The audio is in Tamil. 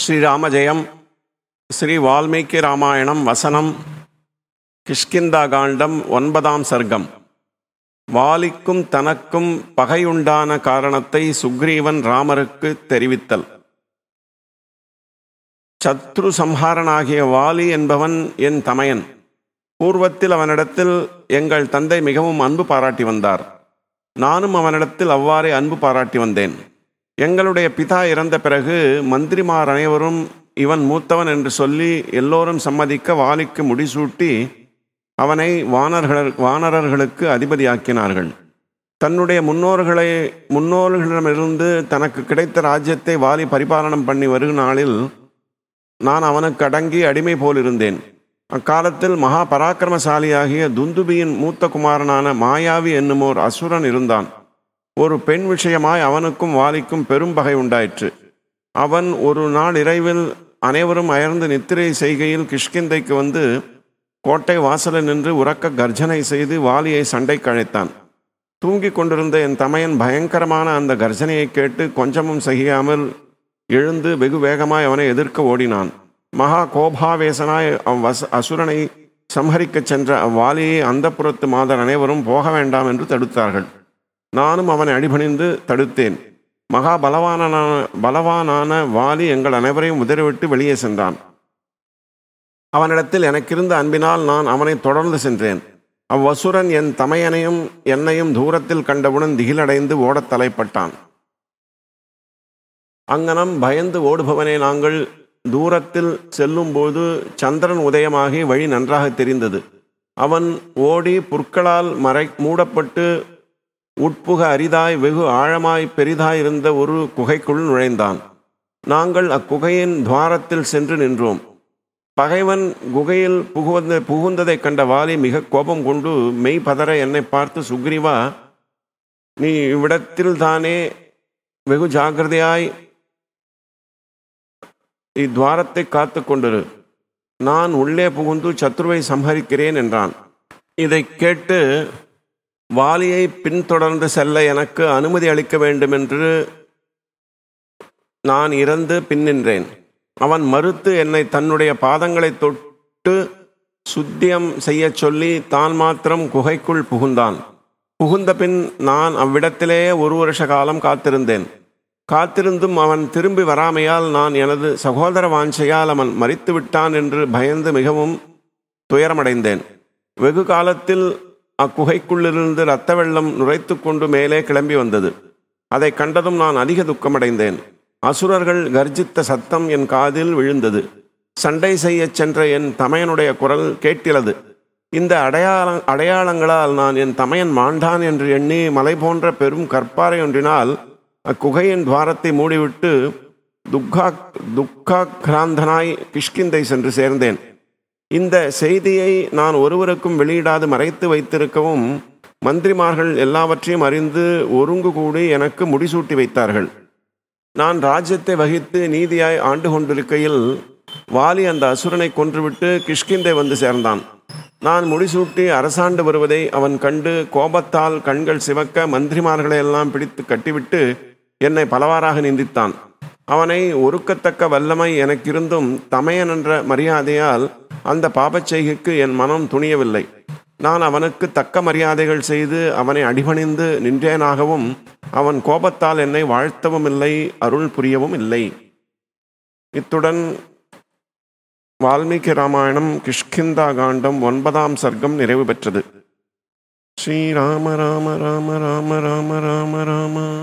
ஸ்ரீராமஜெயம் ஸ்ரீ வால்மீகி ராமாயணம் வசனம் கிஷ்கிந்தா காண்டம் ஒன்பதாம் சர்க்கம் வாலிக்கும் தனக்கும் பகையுண்டான காரணத்தை சுக்ரீவன் ராமருக்கு தெரிவித்தல் சத்ரு சம்ஹாரனாகிய வாலி என்பவன் என் தமையன் பூர்வத்தில் அவனிடத்தில் எங்கள் தந்தை மிகவும் அன்பு பாராட்டி வந்தார் நானும் அவனிடத்தில் அவ்வாறே அன்பு பாராட்டி வந்தேன் எங்களுடைய பிதா இறந்த பிறகு மந்திரிமார் அனைவரும் இவன் மூத்தவன் என்று சொல்லி எல்லோரும் சம்மதிக்க வாலிக்கு முடிசூட்டி அவனை வானர்கள வானரர்களுக்கு அதிபதியாக்கினார்கள் தன்னுடைய முன்னோர்களை முன்னோர்களிடமிருந்து தனக்கு கிடைத்த ராஜ்யத்தை வாலி பரிபாலனம் பண்ணி வரும் நாளில் நான் அவனுக்கு அடங்கி அடிமை போல் இருந்தேன் அக்காலத்தில் மகா பராக்கிரமசாலியாகிய துந்துபியின் மூத்த குமாரனான மாயாவி என்னும் ஓர் அசுரன் இருந்தான் ஒரு பெண் விஷயமாய் அவனுக்கும் வாலிக்கும் பெரும் பகை உண்டாயிற்று அவன் ஒரு நாள் இரவில் அனைவரும் அயர்ந்து நித்திரை செய்கையில் கிஷ்கிந்தைக்கு வந்து கோட்டை வாசலில் நின்று உறக்க கர்ஜனை செய்து வாலியை சண்டைக்கு கழைத்தான் தூங்கி கொண்டிருந்த என் தமையன் பயங்கரமான அந்த கர்ஜனையை கேட்டு கொஞ்சமும் செய்யாமல் எழுந்து வெகு வேகமாய் அவனை எதிர்க்க ஓடினான் மகா கோபாவேசனாய் அவ் அசுரனை சம்ஹரிக்கச் சென்ற அவ்வாலியை அந்த புறத்து மாதர் அனைவரும் போக வேண்டாம் என்று தடுத்தார்கள் நானும் அவனை அடிபணிந்து தடுத்தேன் மகா பலவானான பலவானான வாலி எங்கள் அனைவரையும் உதறிவிட்டு வெளியே சென்றான் அவனிடத்தில் எனக்கிருந்த அன்பினால் நான் அவனை தொடர்ந்து சென்றேன் அவ்வசுரன் என் தமையனையும் என்னையும் தூரத்தில் கண்டவுடன் திகிலடைந்து ஓடத் தலைப்பட்டான் அங்கனம் பயந்து ஓடுபவனை நாங்கள் தூரத்தில் செல்லும்போது சந்திரன் உதயமாகி வழி நன்றாக தெரிந்தது அவன் ஓடி புற்களால் மறை மூடப்பட்டு உட்புக அரிதாய் வெகு ஆழமாய் பெரிதாயிருந்த ஒரு குகைக்குள் நுழைந்தான் நாங்கள் அக்குகையின் துவாரத்தில் சென்று நின்றோம் பகைவன் குகையில் புகுந்த புகுந்ததைக் கண்ட வாலி மிக கோபம் கொண்டு மெய் பதற என்னை பார்த்து சுக்ரீவா நீ இவ்விடத்தில் தானே வெகு ஜாகிரதையாய் இத்வாரத்தை காத்து கொண்டிரு நான் உள்ளே புகுந்து சத்ருவை சம்ஹரிக்கிறேன் என்றான் இதை கேட்டு வாலியை பின்தொடர்ந்து செல்ல எனக்கு அனுமதி அளிக்க வேண்டும் என்று நான் இறந்து பின்னின்றேன் அவன் மறுத்து என்னை தன்னுடைய பாதங்களை தொட்டு சுத்தியம் செய்ய சொல்லி தான் மாத்திரம் குகைக்குள் புகுந்தான் புகுந்த பின் நான் அவ்விடத்திலேயே ஒரு வருஷ காலம் காத்திருந்தேன் காத்திருந்தும் அவன் திரும்பி வராமையால் நான் எனது சகோதர வாஞ்சையால் அவன் மறித்து விட்டான் என்று பயந்து மிகவும் துயரமடைந்தேன் வெகு காலத்தில் அக்குகைக்குள்ளிருந்து இரத்த வெள்ளம் நுரைத்து கொண்டு மேலே கிளம்பி வந்தது அதை கண்டதும் நான் அதிக துக்கமடைந்தேன் அசுரர்கள் கர்ஜித்த சத்தம் என் காதில் விழுந்தது சண்டை செய்யச் சென்ற என் தமையனுடைய குரல் கேட்டிலது இந்த அடையாள அடையாளங்களால் நான் என் தமையன் மாண்டான் என்று எண்ணி மலை போன்ற பெரும் கற்பாறை ஒன்றினால் அக்குகையின் துவாரத்தை மூடிவிட்டு துக்கா துக்காக்ராந்தனாய் கிஷ்கிந்தை சென்று சேர்ந்தேன் இந்த செய்தியை நான் ஒருவருக்கும் வெளியிடாது மறைத்து வைத்திருக்கவும் மந்திரிமார்கள் எல்லாவற்றையும் அறிந்து ஒருங்கு கூடி எனக்கு முடிசூட்டி வைத்தார்கள் நான் ராஜ்யத்தை வகித்து நீதியாய் ஆண்டு கொண்டிருக்கையில் வாலி அந்த அசுரனை கொன்றுவிட்டு கிஷ்கிந்தை வந்து சேர்ந்தான் நான் முடிசூட்டி அரசாண்டு வருவதை அவன் கண்டு கோபத்தால் கண்கள் சிவக்க மந்திரிமார்களையெல்லாம் பிடித்து கட்டிவிட்டு என்னை பலவாறாக நிந்தித்தான் அவனை ஒருக்கத்தக்க வல்லமை எனக்கிருந்தும் தமையன் என்ற மரியாதையால் அந்த பாபச்செய்கைக்கு என் மனம் துணியவில்லை நான் அவனுக்கு தக்க மரியாதைகள் செய்து அவனை அடிபணிந்து நின்றேனாகவும் அவன் கோபத்தால் என்னை வாழ்த்தவும் இல்லை அருள் புரியவும் இல்லை இத்துடன் வால்மீகி ராமாயணம் கிஷ்கிந்தா காண்டம் ஒன்பதாம் சர்க்கம் நிறைவு பெற்றது ஸ்ரீராம ராம ராம ராம ராம ராம ராம